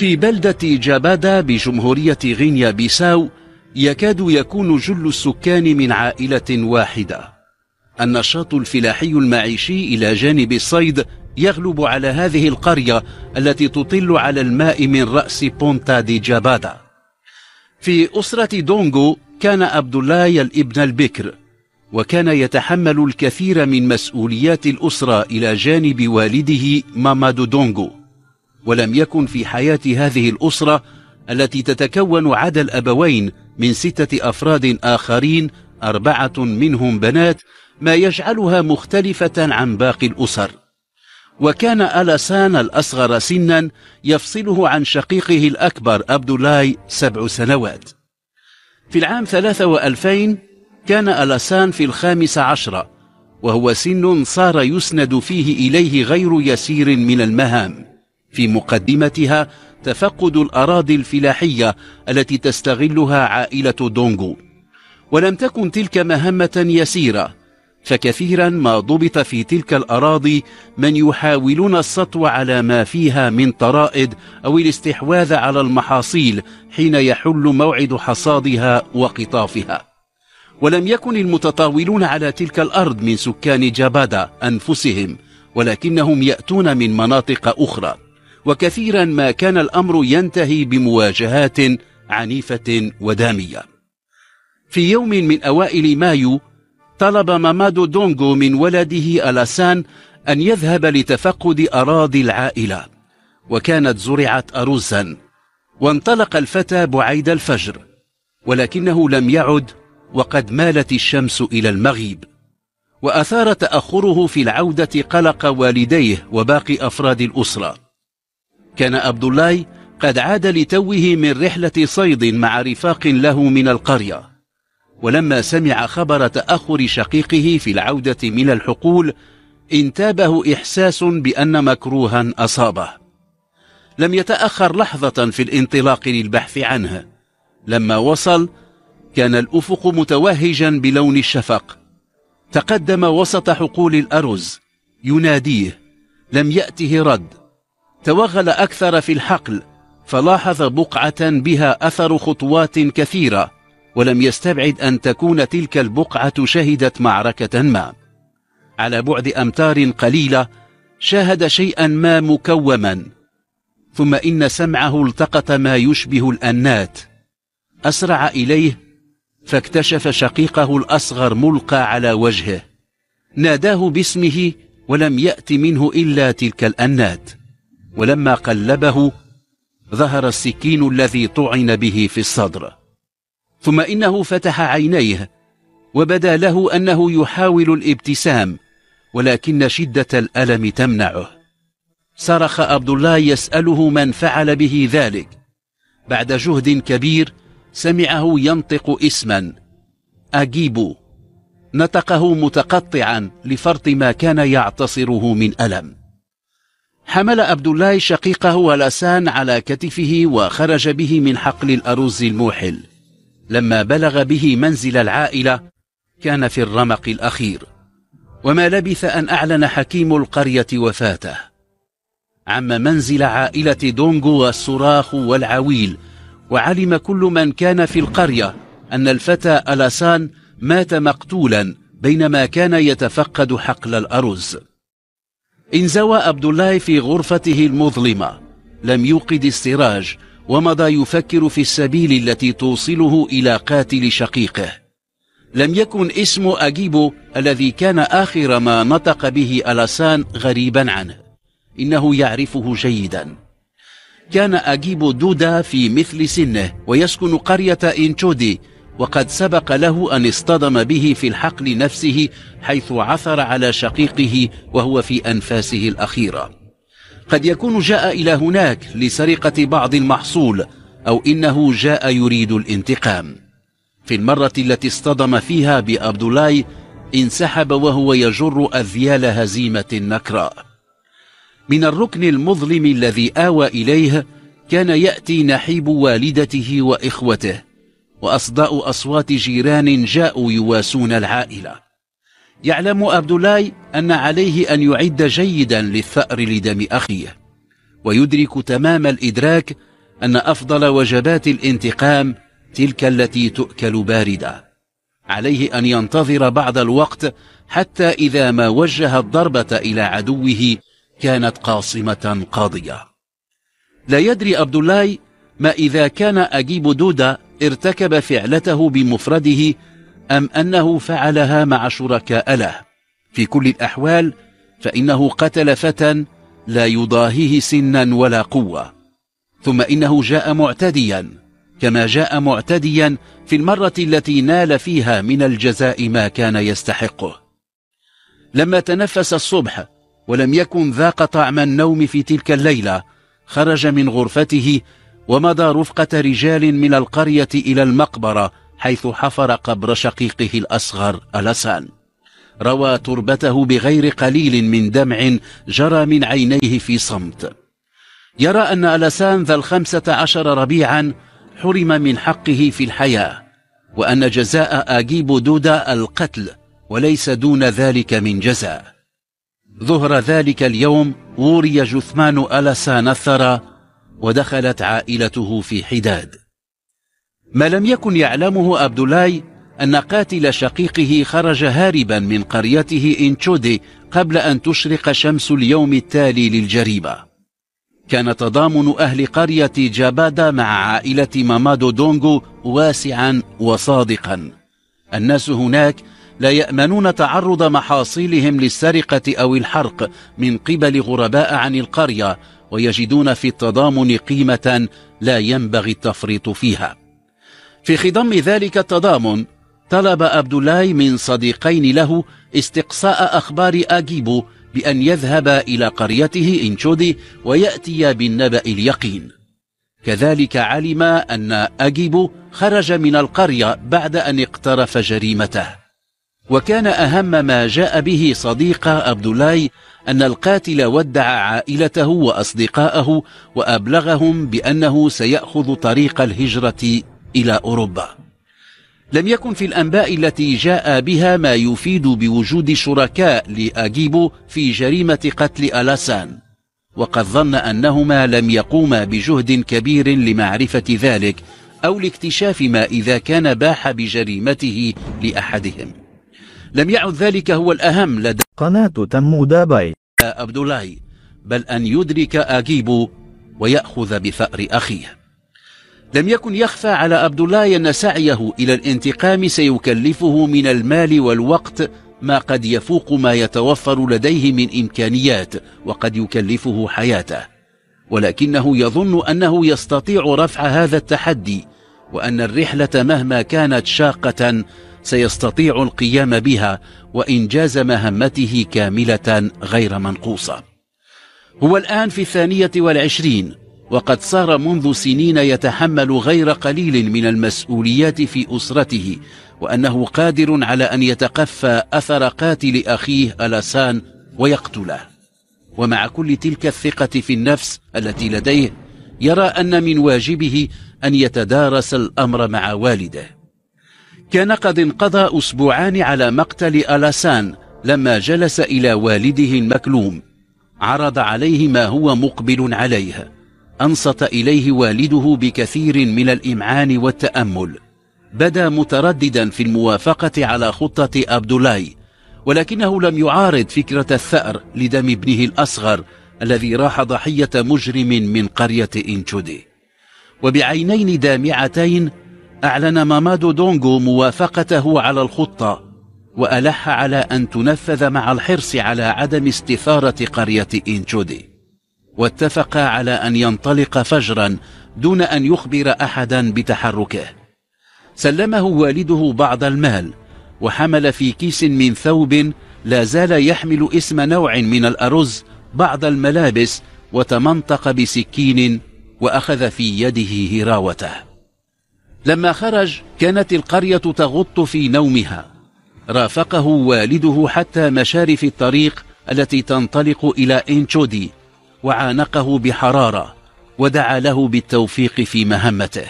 في بلدة جابادا بجمهورية غينيا بيساو يكاد يكون جل السكان من عائلة واحدة النشاط الفلاحي المعيشي إلى جانب الصيد يغلب على هذه القرية التي تطل على الماء من رأس بونتا دي جابادا في أسرة دونغو كان عبد الله الابن البكر وكان يتحمل الكثير من مسؤوليات الأسرة إلى جانب والده مامادو دونغو ولم يكن في حياة هذه الأسرة التي تتكون عدا الأبوين من ستة أفراد آخرين أربعة منهم بنات ما يجعلها مختلفة عن باقي الأسر وكان ألسان الأصغر سنا يفصله عن شقيقه الأكبر أبدولاي سبع سنوات في العام ثلاثة وألفين كان ألسان في الخامس عشرة وهو سن صار يسند فيه إليه غير يسير من المهام في مقدمتها تفقد الأراضي الفلاحية التي تستغلها عائلة دونغو ولم تكن تلك مهمة يسيرة فكثيرا ما ضبط في تلك الأراضي من يحاولون السطو على ما فيها من طرائد أو الاستحواذ على المحاصيل حين يحل موعد حصادها وقطافها ولم يكن المتطاولون على تلك الأرض من سكان جابادا أنفسهم ولكنهم يأتون من مناطق أخرى وكثيرا ما كان الأمر ينتهي بمواجهات عنيفة ودامية في يوم من أوائل مايو طلب مامادو دونغو من ولده ألاسان أن يذهب لتفقد أراضي العائلة وكانت زرعت أرزا وانطلق الفتى بعيد الفجر ولكنه لم يعد وقد مالت الشمس إلى المغيب وأثار تأخره في العودة قلق والديه وباقي أفراد الأسرة كان عبد الله قد عاد لتوه من رحلة صيد مع رفاق له من القرية ولما سمع خبر تأخر شقيقه في العودة من الحقول انتابه إحساس بأن مكروها أصابه لم يتأخر لحظة في الانطلاق للبحث عنه لما وصل كان الأفق متوهجا بلون الشفق تقدم وسط حقول الأرز يناديه لم يأته رد توغل أكثر في الحقل فلاحظ بقعة بها أثر خطوات كثيرة ولم يستبعد أن تكون تلك البقعة شهدت معركة ما على بعد أمتار قليلة شاهد شيئا ما مكوما ثم إن سمعه التقط ما يشبه الأنات أسرع إليه فاكتشف شقيقه الأصغر ملقى على وجهه ناداه باسمه ولم يأت منه إلا تلك الأنات ولما قلبه ظهر السكين الذي طعن به في الصدر ثم إنه فتح عينيه وبدا له أنه يحاول الابتسام ولكن شدة الألم تمنعه صرخ عبد الله يسأله من فعل به ذلك بعد جهد كبير سمعه ينطق اسما أجيبو نطقه متقطعا لفرط ما كان يعتصره من ألم حمل عبد الله شقيقه ولسان على كتفه وخرج به من حقل الأرز الموحل لما بلغ به منزل العائلة كان في الرمق الأخير وما لبث أن أعلن حكيم القرية وفاته عم منزل عائلة دونغو والصراخ والعويل وعلم كل من كان في القرية أن الفتى ألاسان مات مقتولا بينما كان يتفقد حقل الأرز انزوى عبد الله في غرفته المظلمة لم يوقد السراج ومضى يفكر في السبيل التي توصله إلى قاتل شقيقه لم يكن اسم أجيبو الذي كان آخر ما نطق به الاسان غريبا عنه إنه يعرفه جيدا كان أجيبو دودا في مثل سنه ويسكن قرية إنشودي وقد سبق له أن اصطدم به في الحقل نفسه حيث عثر على شقيقه وهو في أنفاسه الأخيرة قد يكون جاء إلى هناك لسرقة بعض المحصول أو إنه جاء يريد الانتقام في المرة التي اصطدم فيها بأبدولاي انسحب وهو يجر أذيال هزيمة نكراء من الركن المظلم الذي آوى إليه كان يأتي نحيب والدته وإخوته وأصداء أصوات جيران جاءوا يواسون العائلة يعلم أبدولاي أن عليه أن يعد جيدا للثأر لدم أخيه ويدرك تمام الإدراك أن أفضل وجبات الانتقام تلك التي تؤكل باردة عليه أن ينتظر بعض الوقت حتى إذا ما وجه الضربة إلى عدوه كانت قاصمة قاضية لا يدري أبدولاي ما إذا كان أجيب دودا ارتكب فعلته بمفرده أم أنه فعلها مع شركاء له في كل الأحوال فإنه قتل فتى لا يضاهيه سنا ولا قوة ثم إنه جاء معتديا كما جاء معتديا في المرة التي نال فيها من الجزاء ما كان يستحقه لما تنفس الصبح ولم يكن ذاق طعم النوم في تلك الليلة خرج من غرفته ومضى رفقة رجال من القرية إلى المقبرة حيث حفر قبر شقيقه الأصغر ألسان روى تربته بغير قليل من دمع جرى من عينيه في صمت يرى أن ألسان ذا الخمسة عشر ربيعا حرم من حقه في الحياة وأن جزاء آجيب دودا القتل وليس دون ذلك من جزاء ظهر ذلك اليوم وري جثمان ألسان الثرى ودخلت عائلته في حداد ما لم يكن يعلمه أبدولاي أن قاتل شقيقه خرج هاربا من قريته إنشودي قبل أن تشرق شمس اليوم التالي للجريمة كان تضامن أهل قرية جابادا مع عائلة مامادو دونغو واسعا وصادقا الناس هناك لا يأمنون تعرض محاصيلهم للسرقة أو الحرق من قبل غرباء عن القرية ويجدون في التضامن قيمة لا ينبغي التفريط فيها في خضم ذلك التضامن طلب أبدولاي من صديقين له استقصاء أخبار آجيبو بأن يذهب إلى قريته إنشودي ويأتي بالنبأ اليقين كذلك علم أن أجيبو خرج من القرية بعد أن اقترف جريمته وكان أهم ما جاء به صديق أبدولاي أن القاتل ودع عائلته وأصدقاءه وأبلغهم بأنه سيأخذ طريق الهجرة إلى أوروبا لم يكن في الأنباء التي جاء بها ما يفيد بوجود شركاء لأجيبو في جريمة قتل ألاسان وقد ظن أنهما لم يقوما بجهد كبير لمعرفة ذلك أو لاكتشاف ما إذا كان باح بجريمته لأحدهم لم يعد ذلك هو الأهم لدى قناة تمو دابي أبدولاي بل أن يدرك أجيب ويأخذ بثأر أخيه لم يكن يخفى على أبدولاي أن سعيه إلى الانتقام سيكلفه من المال والوقت ما قد يفوق ما يتوفر لديه من إمكانيات وقد يكلفه حياته ولكنه يظن أنه يستطيع رفع هذا التحدي وأن الرحلة مهما كانت شاقة سيستطيع القيام بها وإنجاز مهمته كاملة غير منقوصة هو الآن في الثانية والعشرين وقد صار منذ سنين يتحمل غير قليل من المسؤوليات في أسرته وأنه قادر على أن يتقفى أثر قاتل أخيه ألاسان ويقتله ومع كل تلك الثقة في النفس التي لديه يرى أن من واجبه أن يتدارس الأمر مع والده كان قد انقضى أسبوعان على مقتل ألاسان لما جلس إلى والده المكلوم عرض عليه ما هو مقبل عليه أنصت إليه والده بكثير من الإمعان والتأمل بدا مترددا في الموافقة على خطة أبدولاي ولكنه لم يعارض فكرة الثأر لدم ابنه الأصغر الذي راح ضحية مجرم من قرية إنشودي وبعينين دامعتين أعلن مامادو دونغو موافقته على الخطة وألح على أن تنفذ مع الحرص على عدم استثارة قرية إنجودي واتفقا على أن ينطلق فجرا دون أن يخبر أحدا بتحركه سلمه والده بعض المال وحمل في كيس من ثوب لا زال يحمل اسم نوع من الأرز بعض الملابس وتمنطق بسكين وأخذ في يده هراوته لما خرج كانت القرية تغط في نومها رافقه والده حتى مشارف الطريق التي تنطلق إلى إنشودي وعانقه بحرارة ودعا له بالتوفيق في مهمته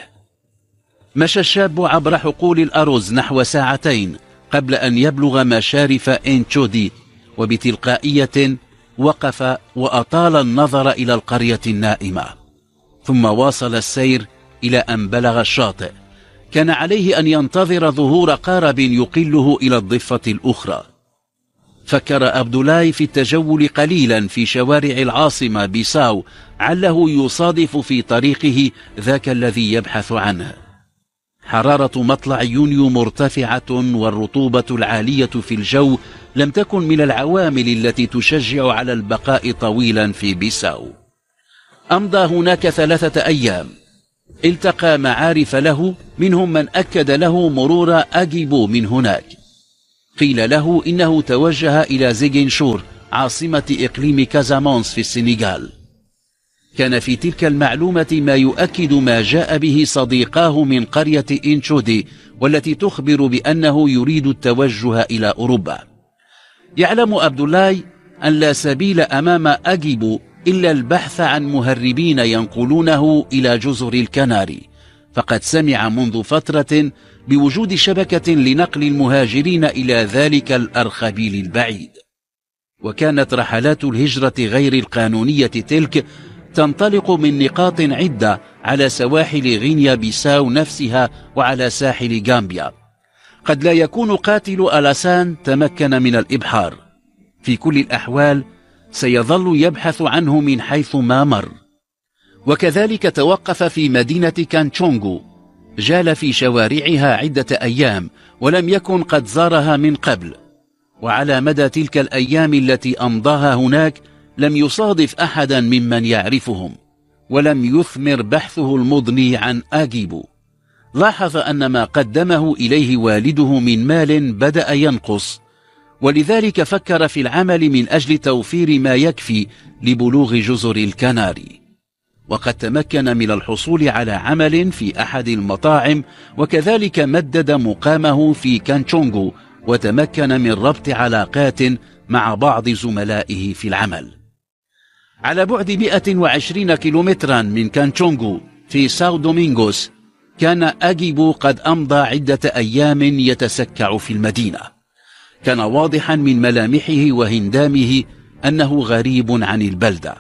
مشى الشاب عبر حقول الأرز نحو ساعتين قبل أن يبلغ مشارف إنشودي وبتلقائية وقف وأطال النظر إلى القرية النائمة ثم واصل السير إلى أن بلغ الشاطئ كان عليه أن ينتظر ظهور قارب يقله إلى الضفة الأخرى فكر أبدولاي في التجول قليلا في شوارع العاصمة بيساو عله يصادف في طريقه ذاك الذي يبحث عنه حرارة مطلع يونيو مرتفعة والرطوبة العالية في الجو لم تكن من العوامل التي تشجع على البقاء طويلا في بيساو أمضى هناك ثلاثة أيام التقى معارف له منهم من أكد له مرور أجيبو من هناك قيل له إنه توجه إلى زيجنشور عاصمة إقليم كازامونس في السنغال كان في تلك المعلومة ما يؤكد ما جاء به صديقاه من قرية إنشودي والتي تخبر بأنه يريد التوجه إلى أوروبا يعلم عبد الله أن لا سبيل أمام أجيبو إلا البحث عن مهربين ينقلونه إلى جزر الكناري فقد سمع منذ فترة بوجود شبكة لنقل المهاجرين إلى ذلك الأرخبيل البعيد وكانت رحلات الهجرة غير القانونية تلك تنطلق من نقاط عدة على سواحل غينيا بيساو نفسها وعلى ساحل غامبيا قد لا يكون قاتل ألاسان تمكن من الإبحار في كل الأحوال سيظل يبحث عنه من حيث ما مر وكذلك توقف في مدينة كانتشونغو جال في شوارعها عدة أيام ولم يكن قد زارها من قبل وعلى مدى تلك الأيام التي أمضاها هناك لم يصادف أحدا ممن يعرفهم ولم يثمر بحثه المضني عن آجيبو لاحظ أن ما قدمه إليه والده من مال بدأ ينقص ولذلك فكر في العمل من أجل توفير ما يكفي لبلوغ جزر الكناري وقد تمكن من الحصول على عمل في أحد المطاعم وكذلك مدد مقامه في كانشونغو وتمكن من ربط علاقات مع بعض زملائه في العمل على بعد 120 كيلومترا من كانشونغو في ساو دومينغوس كان أجيبو قد أمضى عدة أيام يتسكع في المدينة كان واضحا من ملامحه وهندامه أنه غريب عن البلدة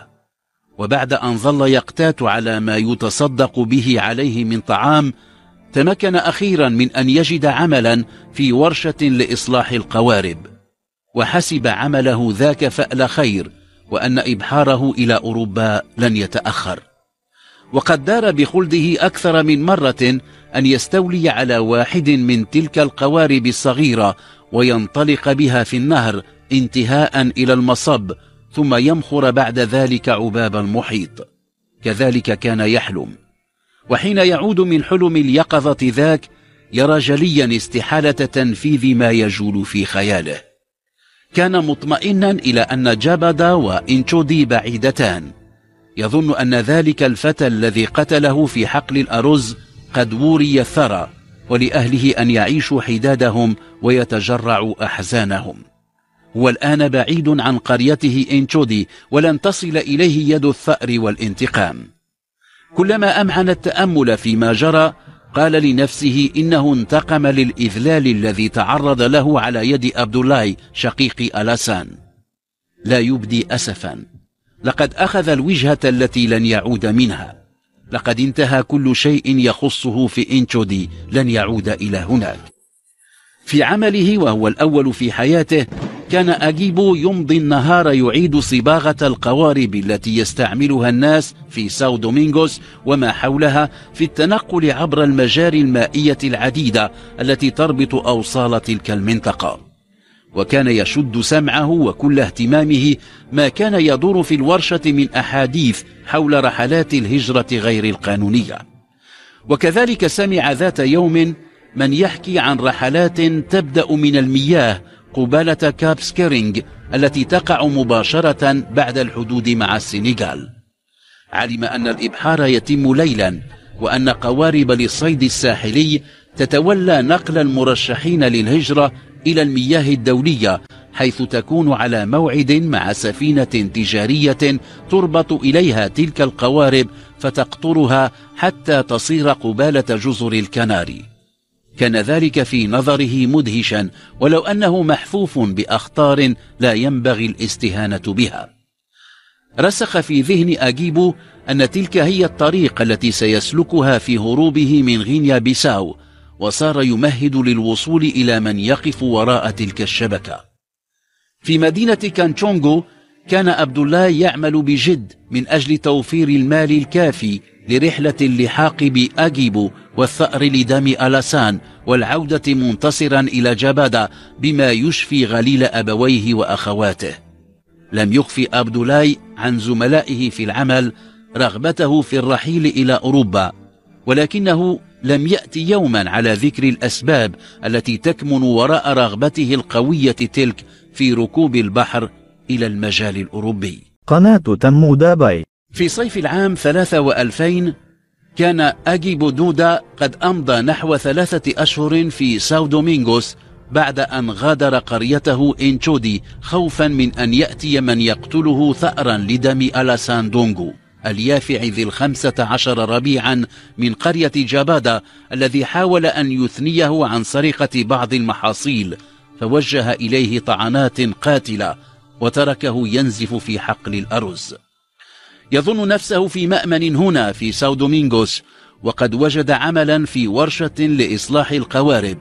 وبعد أن ظل يقتات على ما يتصدق به عليه من طعام تمكن أخيرا من أن يجد عملا في ورشة لإصلاح القوارب وحسب عمله ذاك فأل خير وأن إبحاره إلى أوروبا لن يتأخر وقد دار بخلده أكثر من مرة أن يستولي على واحد من تلك القوارب الصغيرة وينطلق بها في النهر انتهاء إلى المصب ثم يمخر بعد ذلك عباب المحيط كذلك كان يحلم وحين يعود من حلم اليقظة ذاك يرى جليا استحالة تنفيذ ما يجول في خياله كان مطمئنا إلى أن جابدا وإنشودي بعيدتان يظن أن ذلك الفتى الذي قتله في حقل الأرز قد وري الثرى ولأهله أن يعيشوا حدادهم ويتجرعوا أحزانهم هو الآن بعيد عن قريته إنشودي ولن تصل إليه يد الثأر والانتقام كلما أمعن التأمل فيما جرى قال لنفسه إنه انتقم للإذلال الذي تعرض له على يد عبد الله شقيق ألاسان لا يبدي أسفا لقد أخذ الوجهة التي لن يعود منها لقد انتهى كل شيء يخصه في إنشودي لن يعود إلى هناك في عمله وهو الأول في حياته كان أجيبو يمضي النهار يعيد صباغة القوارب التي يستعملها الناس في ساو دومينغوس وما حولها في التنقل عبر المجاري المائية العديدة التي تربط أوصال تلك المنطقة وكان يشد سمعه وكل اهتمامه ما كان يدور في الورشة من أحاديث حول رحلات الهجرة غير القانونية وكذلك سمع ذات يوم من يحكي عن رحلات تبدأ من المياه قبالة كاب سكيرينج التي تقع مباشرة بعد الحدود مع السنغال علم أن الإبحار يتم ليلا وأن قوارب للصيد الساحلي تتولى نقل المرشحين للهجرة إلى المياه الدولية حيث تكون على موعد مع سفينة تجارية تربط إليها تلك القوارب فتقطرها حتى تصير قبالة جزر الكناري كان ذلك في نظره مدهشا ولو أنه محفوف بأخطار لا ينبغي الاستهانة بها رسخ في ذهن أجيبو أن تلك هي الطريق التي سيسلكها في هروبه من غينيا بيساو وصار يمهد للوصول إلى من يقف وراء تلك الشبكة في مدينة كانشونغو كان عبد الله يعمل بجد من أجل توفير المال الكافي لرحلة اللحاق بأجيبو والثأر لدم ألاسان والعودة منتصرا إلى جبادة بما يشفي غليل أبويه وأخواته لم يخف أبدولاي عن زملائه في العمل رغبته في الرحيل إلى أوروبا ولكنه لم يأتي يوما على ذكر الأسباب التي تكمن وراء رغبته القوية تلك في ركوب البحر إلى المجال الأوروبي قناة تمو دابي في صيف العام 2000 كان أجي بودودا قد أمضى نحو ثلاثة أشهر في ساو دومينغوس بعد أن غادر قريته إنشودي خوفا من أن يأتي من يقتله ثأرا لدم ألاساندونغو اليافع ذي الخمسة عشر ربيعا من قرية جابادة الذي حاول أن يثنيه عن سرقة بعض المحاصيل فوجه إليه طعنات قاتلة وتركه ينزف في حقل الأرز يظن نفسه في مأمن هنا في ساو دومينغوس وقد وجد عملا في ورشة لإصلاح القوارب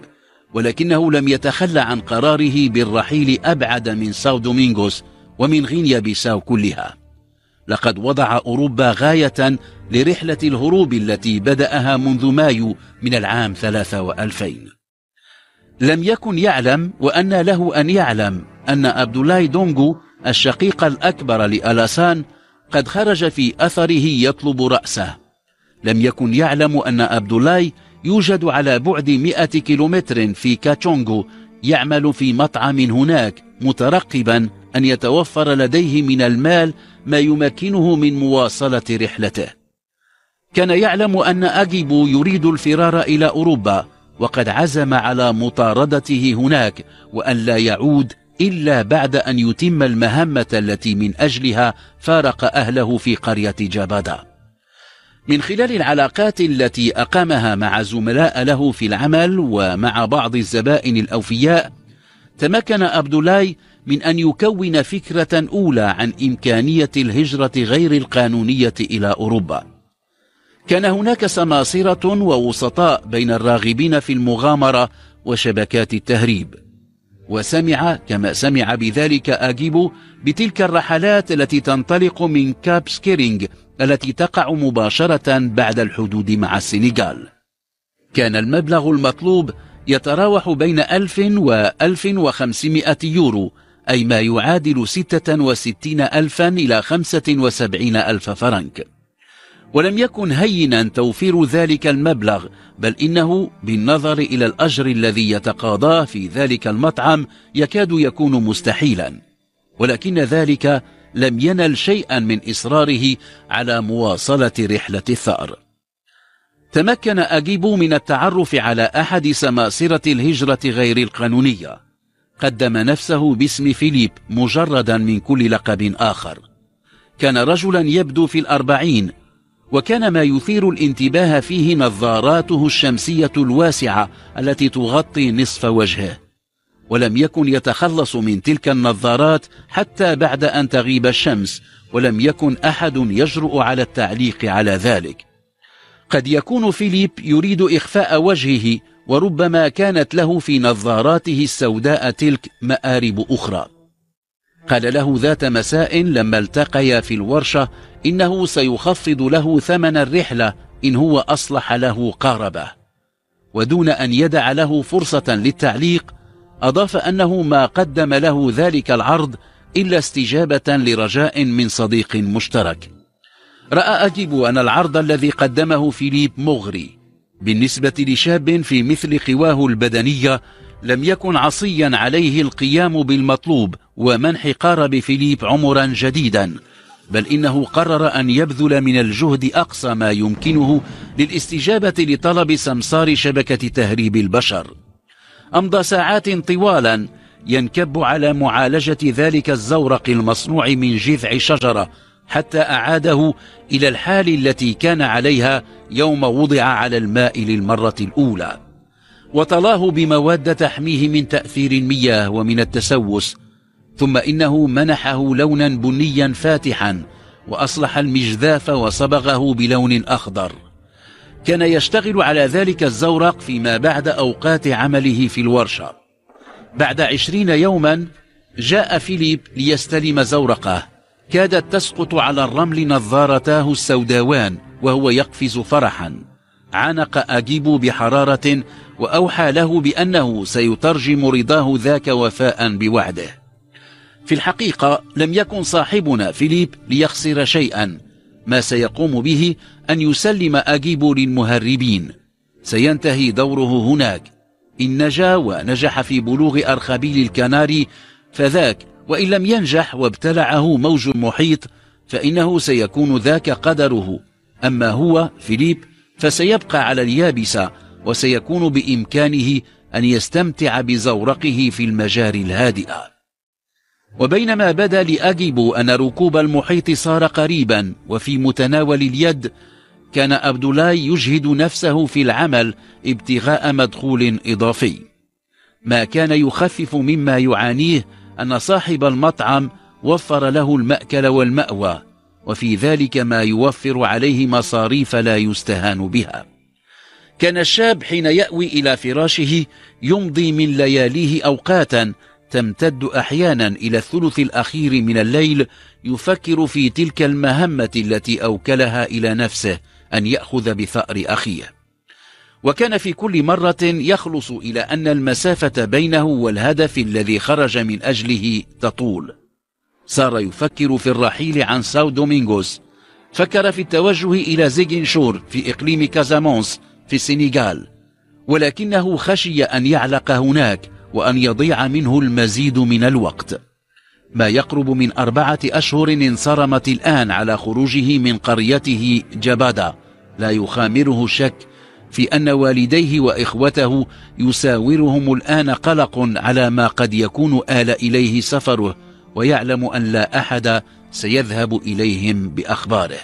ولكنه لم يتخلى عن قراره بالرحيل أبعد من ساو دومينغوس ومن غينيا بيساو كلها لقد وضع أوروبا غاية لرحلة الهروب التي بدأها منذ مايو من العام 2000 لم يكن يعلم وأن له أن يعلم أن أبدولاي دونغو الشقيق الأكبر لألاسان قد خرج في أثره يطلب رأسه لم يكن يعلم أن أبدولاي يوجد على بعد 100 كيلومتر في كاتشونغو يعمل في مطعم هناك مترقبا أن يتوفر لديه من المال ما يمكنه من مواصلة رحلته كان يعلم أن أجيبو يريد الفرار إلى أوروبا وقد عزم على مطاردته هناك وأن لا يعود إلا بعد أن يتم المهمة التي من أجلها فارق أهله في قرية جابادا من خلال العلاقات التي أقامها مع زملاء له في العمل ومع بعض الزبائن الأوفياء تمكن أبدولاي من أن يكون فكرة أولى عن إمكانية الهجرة غير القانونية إلى أوروبا كان هناك سماسرة ووسطاء بين الراغبين في المغامرة وشبكات التهريب وسمع كما سمع بذلك آجيبو بتلك الرحلات التي تنطلق من كاب سكيرينج التي تقع مباشرة بعد الحدود مع السنغال كان المبلغ المطلوب يتراوح بين 1000 و 1500 يورو أي ما يعادل 66 ألفا إلى 75 ألف فرنك ولم يكن هينا توفير ذلك المبلغ بل إنه بالنظر إلى الأجر الذي يتقاضاه في ذلك المطعم يكاد يكون مستحيلا ولكن ذلك لم ينل شيئا من إصراره على مواصلة رحلة الثأر تمكن أجيبو من التعرف على أحد سماسرة الهجرة غير القانونية قدم نفسه باسم فيليب مجردا من كل لقب آخر كان رجلا يبدو في الأربعين وكان ما يثير الانتباه فيه نظاراته الشمسية الواسعة التي تغطي نصف وجهه ولم يكن يتخلص من تلك النظارات حتى بعد أن تغيب الشمس ولم يكن أحد يجرؤ على التعليق على ذلك قد يكون فيليب يريد إخفاء وجهه وربما كانت له في نظاراته السوداء تلك مآرب أخرى قال له ذات مساء لما التقيا في الورشة إنه سيخفض له ثمن الرحلة إن هو أصلح له قاربه ودون أن يدع له فرصة للتعليق أضاف أنه ما قدم له ذلك العرض إلا استجابة لرجاء من صديق مشترك رأى أجيب أن العرض الذي قدمه فيليب مغري بالنسبة لشاب في مثل قواه البدنية لم يكن عصيا عليه القيام بالمطلوب ومنح قارب فيليب عمرا جديدا بل إنه قرر أن يبذل من الجهد أقصى ما يمكنه للاستجابة لطلب سمسار شبكة تهريب البشر أمضى ساعات طوالا ينكب على معالجة ذلك الزورق المصنوع من جذع شجرة حتى أعاده إلى الحال التي كان عليها يوم وضع على الماء للمرة الأولى وطلاه بمواد تحميه من تأثير المياه ومن التسوس ثم إنه منحه لونا بنيا فاتحا وأصلح المجذاف وصبغه بلون أخضر كان يشتغل على ذلك الزورق فيما بعد أوقات عمله في الورشة بعد عشرين يوما جاء فيليب ليستلم زورقه كادت تسقط على الرمل نظارتاه السوداوان وهو يقفز فرحا عانق أجيبو بحرارة وأوحى له بأنه سيترجم رضاه ذاك وفاء بوعده في الحقيقة لم يكن صاحبنا فيليب ليخسر شيئا ما سيقوم به أن يسلم أجيبو للمهربين سينتهي دوره هناك إن نجا ونجح في بلوغ أرخبيل الكناري فذاك وإن لم ينجح وابتلعه موج محيط فإنه سيكون ذاك قدره أما هو فيليب فسيبقى على اليابسة وسيكون بإمكانه أن يستمتع بزورقه في المجاري الهادئة وبينما بدا لأجيبو أن ركوب المحيط صار قريبا وفي متناول اليد كان أبدولاي يجهد نفسه في العمل ابتغاء مدخول إضافي ما كان يخفف مما يعانيه أن صاحب المطعم وفر له المأكل والمأوى وفي ذلك ما يوفر عليه مصاريف لا يستهان بها كان الشاب حين يأوي إلى فراشه يمضي من لياليه أوقاتا تمتد أحيانا إلى الثلث الأخير من الليل يفكر في تلك المهمة التي أوكلها إلى نفسه أن يأخذ بثأر أخيه وكان في كل مرة يخلص إلى أن المسافة بينه والهدف الذي خرج من أجله تطول صار يفكر في الرحيل عن ساو دومينغوس فكر في التوجه إلى زيغنشور في إقليم كازامونس في السنغال ولكنه خشي أن يعلق هناك وأن يضيع منه المزيد من الوقت ما يقرب من أربعة أشهر انصرمت الآن على خروجه من قريته جبادا لا يخامره شك في أن والديه وإخوته يساورهم الآن قلق على ما قد يكون آل إليه سفره ويعلم أن لا أحد سيذهب إليهم بأخباره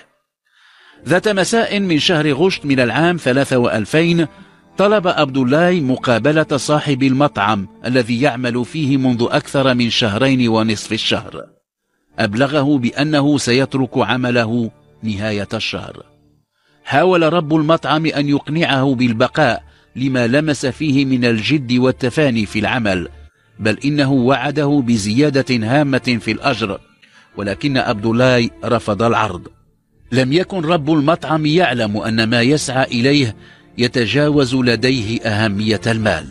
ذات مساء من شهر غشت من العام 2000 طلب عبد الله مقابلة صاحب المطعم الذي يعمل فيه منذ أكثر من شهرين ونصف الشهر أبلغه بأنه سيترك عمله نهاية الشهر حاول رب المطعم أن يقنعه بالبقاء لما لمس فيه من الجد والتفاني في العمل بل إنه وعده بزيادة هامة في الأجر ولكن عبد رفض العرض لم يكن رب المطعم يعلم أن ما يسعى إليه يتجاوز لديه أهمية المال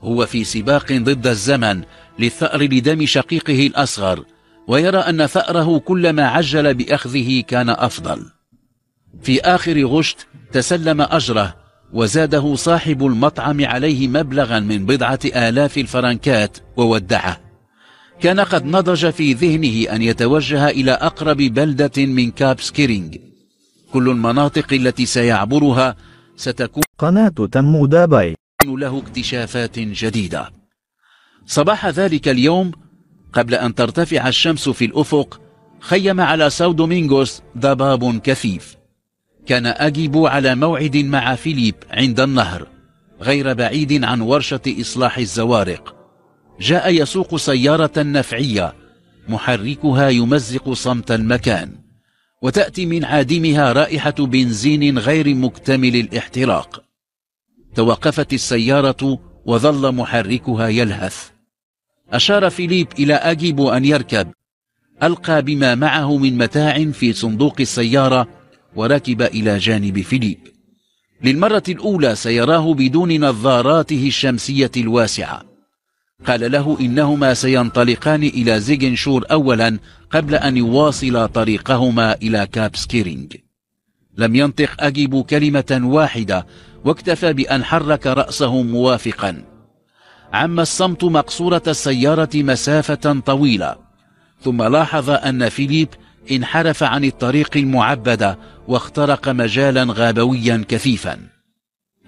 هو في سباق ضد الزمن للثأر لدم شقيقه الأصغر ويرى أن ثأره كلما عجل بأخذه كان أفضل في آخر غشت تسلم أجره وزاده صاحب المطعم عليه مبلغا من بضعة آلاف الفرنكات وودعه كان قد نضج في ذهنه أن يتوجه إلى أقرب بلدة من كاب سكيرينج كل المناطق التي سيعبرها ستكون قناة تم دابي له اكتشافات جديدة صباح ذلك اليوم قبل أن ترتفع الشمس في الأفق خيم على ساو دومينغوس ضباب كثيف كان أجيب على موعد مع فيليب عند النهر غير بعيد عن ورشة إصلاح الزوارق جاء يسوق سيارة نفعية محركها يمزق صمت المكان وتأتي من عادمها رائحة بنزين غير مكتمل الاحتراق توقفت السيارة وظل محركها يلهث أشار فيليب إلى أجيب أن يركب ألقى بما معه من متاع في صندوق السيارة وركب إلى جانب فيليب للمرة الأولى سيراه بدون نظاراته الشمسية الواسعة قال له إنهما سينطلقان إلى زيجنشور أولا قبل أن يواصل طريقهما إلى كابسكيرينج لم ينطق أجيب كلمة واحدة واكتفى بأن حرك رأسه موافقا عم الصمت مقصورة السيارة مسافة طويلة ثم لاحظ أن فيليب انحرف عن الطريق المعبدة واخترق مجالا غابويا كثيفا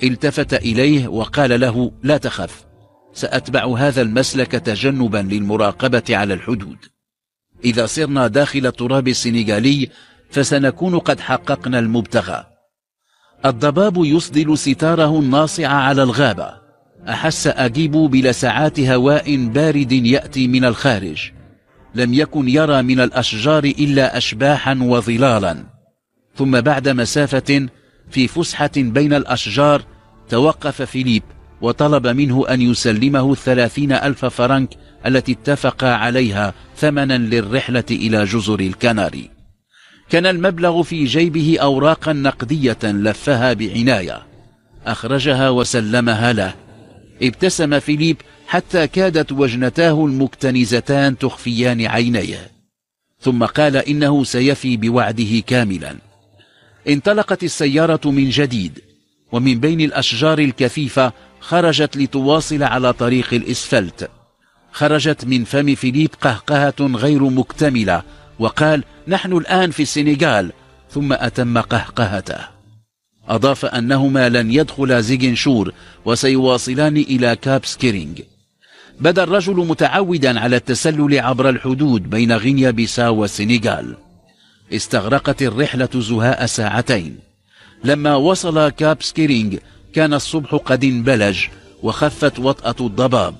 التفت إليه وقال له لا تخف سأتبع هذا المسلك تجنبا للمراقبة على الحدود إذا صرنا داخل التراب السنغالي فسنكون قد حققنا المبتغى الضباب يسدل ستاره الناصع على الغابة أحس أجيب بلسعات هواء بارد يأتي من الخارج لم يكن يرى من الأشجار إلا أشباحا وظلالا ثم بعد مسافة في فسحة بين الأشجار توقف فيليب وطلب منه أن يسلمه الثلاثين ألف فرنك التي اتفق عليها ثمنا للرحلة إلى جزر الكناري كان المبلغ في جيبه أوراقا نقدية لفها بعناية أخرجها وسلمها له ابتسم فيليب حتى كادت وجنتاه المكتنزتان تخفيان عينيه ثم قال إنه سيفي بوعده كاملا انطلقت السيارة من جديد ومن بين الأشجار الكثيفة خرجت لتواصل على طريق الإسفلت خرجت من فم فيليب قهقهة غير مكتملة وقال نحن الآن في السنغال ثم أتم قهقهته أضاف أنهما لن يدخل زيجنشور وسيواصلان إلى كاب بدا الرجل متعودا على التسلل عبر الحدود بين غينيا بيساو والسنغال استغرقت الرحلة زهاء ساعتين لما وصل كاب سكيرينغ كان الصبح قد انبلج وخفت وطأة الضباب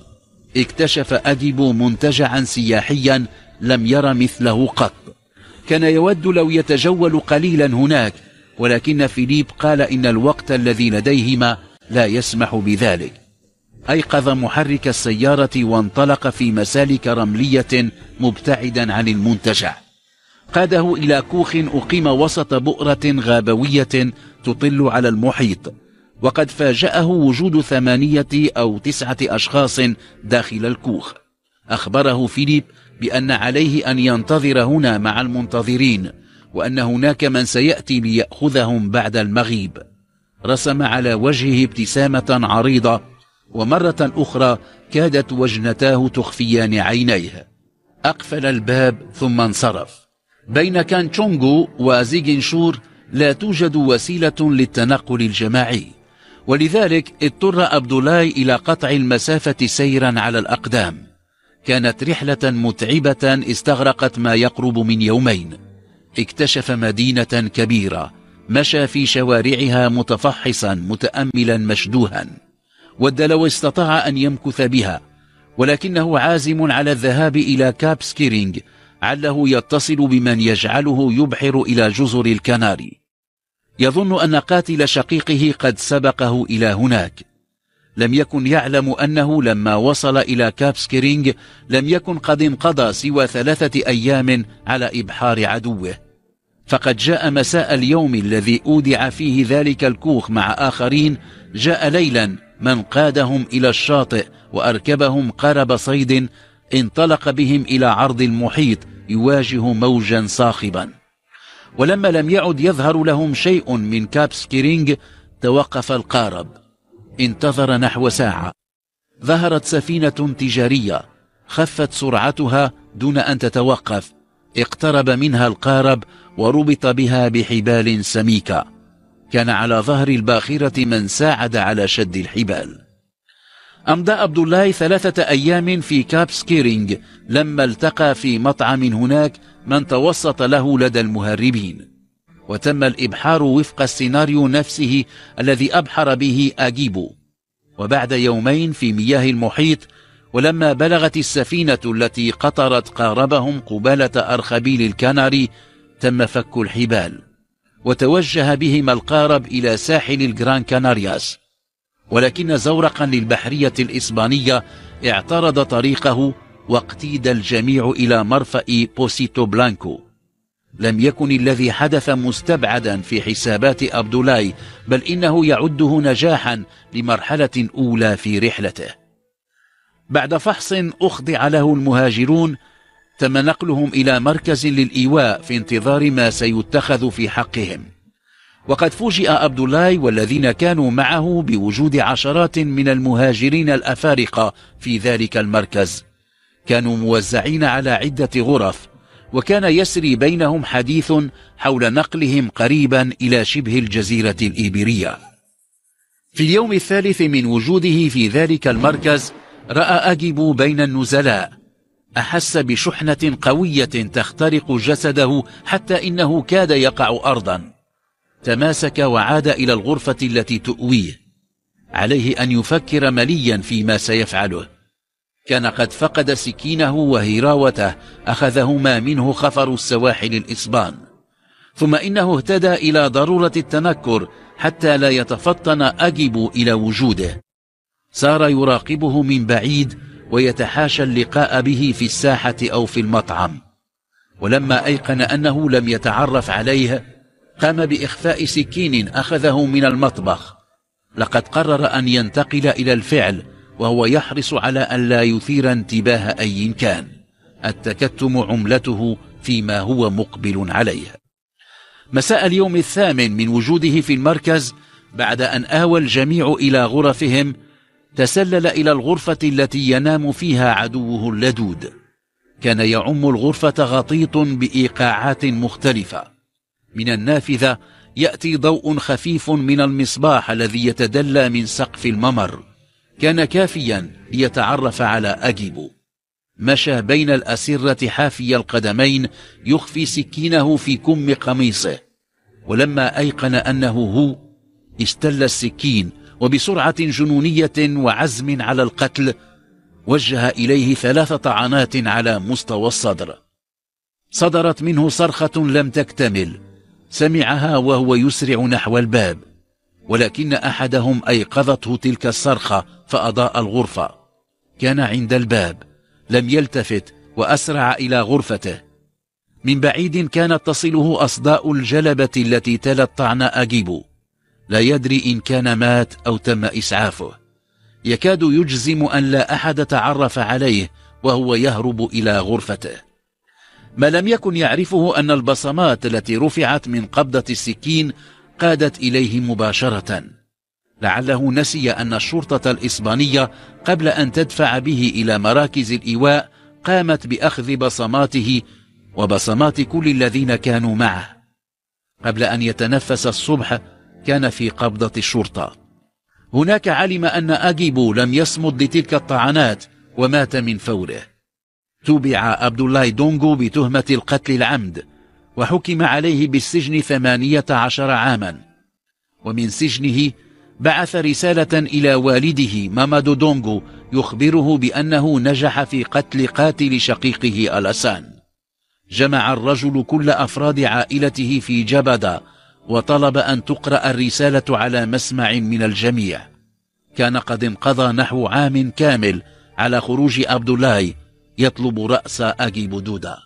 اكتشف أديبو منتجعا سياحيا لم ير مثله قط كان يود لو يتجول قليلا هناك ولكن فيليب قال إن الوقت الذي لديهما لا يسمح بذلك أيقظ محرك السيارة وانطلق في مسالك رملية مبتعدا عن المنتجع قاده إلى كوخ أقيم وسط بؤرة غابوية تطل على المحيط وقد فاجأه وجود ثمانية أو تسعة أشخاص داخل الكوخ أخبره فيليب بأن عليه أن ينتظر هنا مع المنتظرين وأن هناك من سيأتي ليأخذهم بعد المغيب رسم على وجهه ابتسامة عريضة ومرة أخرى كادت وجنتاه تخفيان عينيه أقفل الباب ثم انصرف بين كانشونغو وزيجنشور لا توجد وسيلة للتنقل الجماعي ولذلك اضطر أبدولاي إلى قطع المسافة سيرا على الأقدام كانت رحلة متعبة استغرقت ما يقرب من يومين اكتشف مدينة كبيرة مشى في شوارعها متفحصا متأملا مشدوها ود لو استطاع أن يمكث بها ولكنه عازم على الذهاب إلى كاب سكيرينج عله يتصل بمن يجعله يبحر إلى جزر الكناري يظن أن قاتل شقيقه قد سبقه إلى هناك لم يكن يعلم أنه لما وصل إلى كابسكرينج لم يكن قد انقضى سوى ثلاثة أيام على إبحار عدوه فقد جاء مساء اليوم الذي أودع فيه ذلك الكوخ مع آخرين جاء ليلا من قادهم إلى الشاطئ وأركبهم قرب صيد انطلق بهم إلى عرض المحيط يواجه موجا صاخبا ولما لم يعد يظهر لهم شيء من كابسكيرينج توقف القارب انتظر نحو ساعة ظهرت سفينة تجارية خفت سرعتها دون أن تتوقف اقترب منها القارب وربط بها بحبال سميكه كان على ظهر الباخرة من ساعد على شد الحبال أمضى عبد الله ثلاثة أيام في كاب سكيرينج لما التقى في مطعم هناك من توسط له لدى المهربين وتم الإبحار وفق السيناريو نفسه الذي أبحر به أجيبو وبعد يومين في مياه المحيط ولما بلغت السفينة التي قطرت قاربهم قبالة أرخبيل الكناري تم فك الحبال وتوجه بهما القارب إلى ساحل الجران كانارياس ولكن زورقا للبحرية الإسبانية اعترض طريقه واقتيد الجميع إلى مرفأ بوسيتو بلانكو لم يكن الذي حدث مستبعدا في حسابات أبدولاي بل إنه يعده نجاحا لمرحلة أولى في رحلته بعد فحص أخضع له المهاجرون تم نقلهم إلى مركز للإيواء في انتظار ما سيتخذ في حقهم وقد فوجئ عبد الله والذين كانوا معه بوجود عشرات من المهاجرين الأفارقة في ذلك المركز كانوا موزعين على عدة غرف وكان يسري بينهم حديث حول نقلهم قريبا إلى شبه الجزيرة الإيبيرية في اليوم الثالث من وجوده في ذلك المركز رأى أجب بين النزلاء أحس بشحنة قوية تخترق جسده حتى إنه كاد يقع أرضا تماسك وعاد إلى الغرفة التي تؤويه عليه أن يفكر مليا فيما سيفعله كان قد فقد سكينه وهراوته أخذهما منه خفر السواحل الإسبان ثم إنه اهتدى إلى ضرورة التنكر حتى لا يتفطن أجب إلى وجوده صار يراقبه من بعيد ويتحاشى اللقاء به في الساحة أو في المطعم ولما أيقن أنه لم يتعرف عليه قام بإخفاء سكين أخذه من المطبخ لقد قرر أن ينتقل إلى الفعل وهو يحرص على أن لا يثير انتباه أي كان التكتم عملته فيما هو مقبل عليه مساء اليوم الثامن من وجوده في المركز بعد أن آوى الجميع إلى غرفهم تسلل إلى الغرفة التي ينام فيها عدوه اللدود كان يعم الغرفة غطيط بإيقاعات مختلفة من النافذة يأتي ضوء خفيف من المصباح الذي يتدلى من سقف الممر كان كافيا ليتعرف على أجيبو مشى بين الأسرة حافي القدمين يخفي سكينه في كم قميصه ولما أيقن أنه هو استل السكين وبسرعة جنونية وعزم على القتل وجه إليه ثلاث طعنات على مستوى الصدر صدرت منه صرخة لم تكتمل سمعها وهو يسرع نحو الباب ولكن أحدهم أيقظته تلك الصرخة فأضاء الغرفة كان عند الباب لم يلتفت وأسرع إلى غرفته من بعيد كانت تصله أصداء الجلبة التي تلت طعن أجيبو لا يدري إن كان مات أو تم إسعافه يكاد يجزم أن لا أحد تعرف عليه وهو يهرب إلى غرفته ما لم يكن يعرفه أن البصمات التي رفعت من قبضة السكين قادت إليه مباشرة لعله نسي أن الشرطة الإسبانية قبل أن تدفع به إلى مراكز الإيواء قامت بأخذ بصماته وبصمات كل الذين كانوا معه قبل أن يتنفس الصبح كان في قبضة الشرطة هناك علم أن أجيبو لم يصمد لتلك الطعنات ومات من فوره تبع عبد الله دونغو بتهمة القتل العمد وحكم عليه بالسجن ثمانية عشر عاما ومن سجنه بعث رسالة إلى والده مامادو دونغو يخبره بأنه نجح في قتل قاتل شقيقه ألاسان جمع الرجل كل أفراد عائلته في جبدا وطلب أن تقرأ الرسالة على مسمع من الجميع كان قد انقضى نحو عام كامل على خروج عبد الله يطلب رأس أجي بدودة